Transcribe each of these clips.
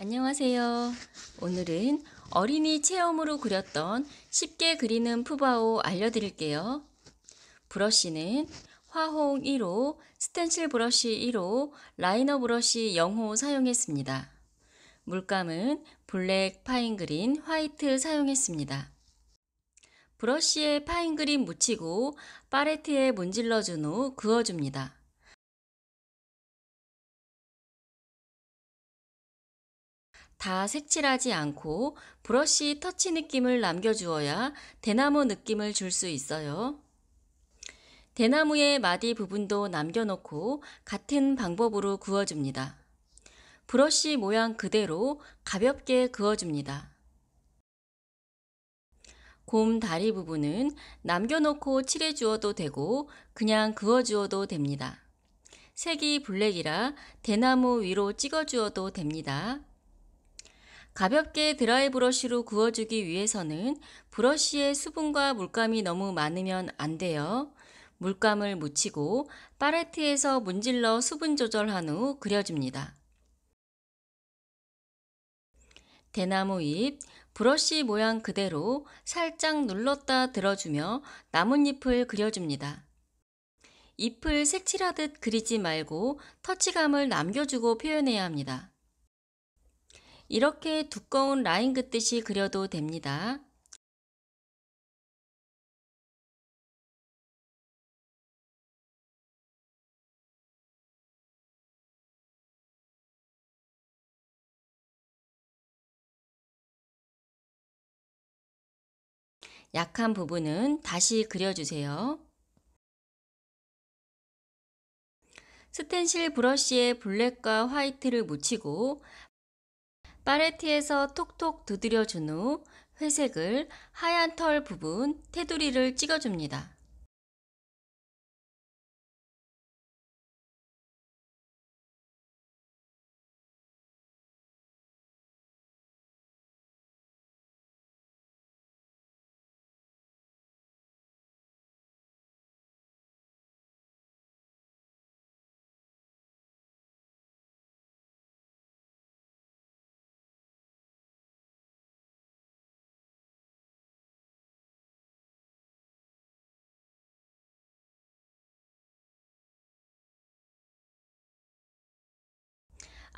안녕하세요. 오늘은 어린이 체험으로 그렸던 쉽게 그리는 푸바오 알려드릴게요. 브러쉬는 화홍 1호, 스텐실 브러쉬 1호, 라이너 브러쉬 0호 사용했습니다. 물감은 블랙, 파인그린, 화이트 사용했습니다. 브러쉬에 파인그린 묻히고 파레트에 문질러준 후 그어줍니다. 다 색칠하지 않고 브러쉬 터치 느낌을 남겨주어야 대나무 느낌을 줄 수 있어요. 대나무의 마디 부분도 남겨놓고 같은 방법으로 그어줍니다. 브러쉬 모양 그대로 가볍게 그어줍니다. 곰 다리 부분은 남겨놓고 칠해주어도 되고 그냥 그어주어도 됩니다. 색이 블랙이라 대나무 위로 찍어주어도 됩니다. 가볍게 드라이 브러쉬로 구워주기 위해서는 브러쉬에 수분과 물감이 너무 많으면 안 돼요. 물감을 묻히고 팔레트에서 문질러 수분 조절한 후 그려줍니다. 대나무 잎, 브러쉬 모양 그대로 살짝 눌렀다 들어주며 나뭇잎을 그려줍니다. 잎을 색칠하듯 그리지 말고 터치감을 남겨주고 표현해야 합니다. 이렇게 두꺼운 라인 긋듯이 그려도 됩니다. 약한 부분은 다시 그려주세요. 스텐실 브러쉬에 블랙과 화이트를 묻히고 파레티에서 톡톡 두드려 준 후 회색을 하얀 털 부분 테두리를 찍어줍니다.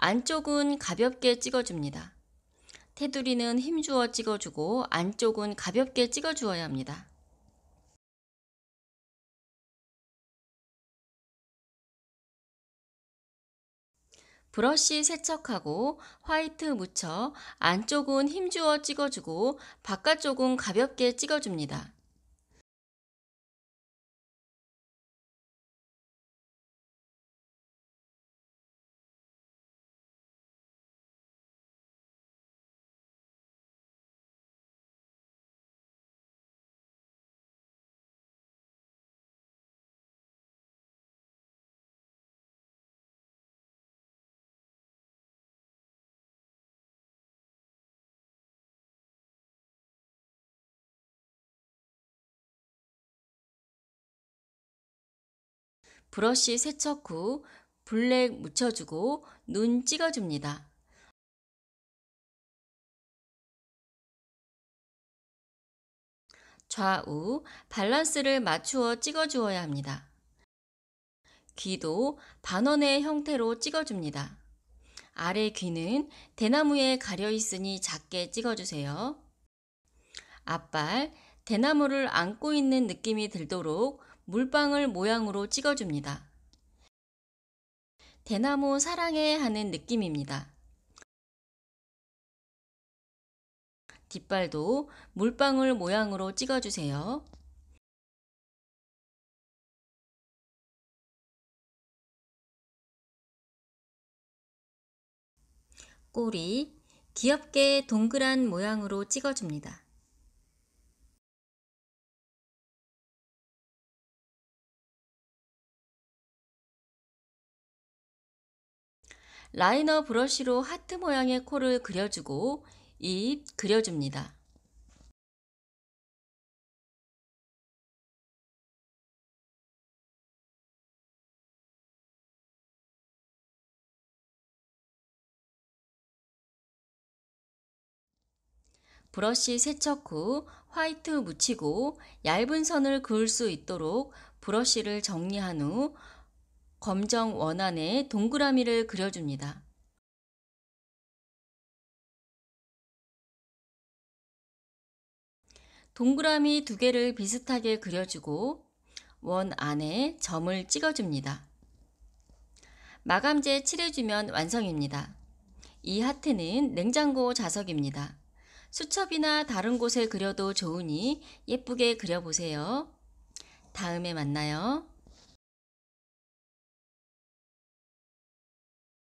안쪽은 가볍게 찍어줍니다. 테두리는 힘주어 찍어주고 안쪽은 가볍게 찍어주어야 합니다. 브러쉬 세척하고 화이트 묻혀 안쪽은 힘주어 찍어주고 바깥쪽은 가볍게 찍어줍니다. 브러쉬 세척 후 블랙 묻혀주고 눈 찍어줍니다. 좌우 밸런스를 맞추어 찍어주어야 합니다. 귀도 반원의 형태로 찍어줍니다. 아래 귀는 대나무에 가려 있으니 작게 찍어주세요. 앞발, 대나무를 안고 있는 느낌이 들도록 물방울 모양으로 찍어줍니다. 대나무 사랑해 하는 느낌입니다. 뒷발도 물방울 모양으로 찍어주세요. 꼬리, 귀엽게 동그란 모양으로 찍어줍니다. 라이너 브러쉬로 하트 모양의 코를 그려주고 입 그려줍니다. 브러쉬 세척 후 화이트 묻히고 얇은 선을 그을 수 있도록 브러쉬를 정리한 후 검정 원안에 동그라미를 그려줍니다. 동그라미 두 개를 비슷하게 그려주고 원 안에 점을 찍어줍니다. 마감재 칠해주면 완성입니다. 이 하트는 냉장고 자석입니다. 수첩이나 다른 곳에 그려도 좋으니 예쁘게 그려보세요. 다음에 만나요.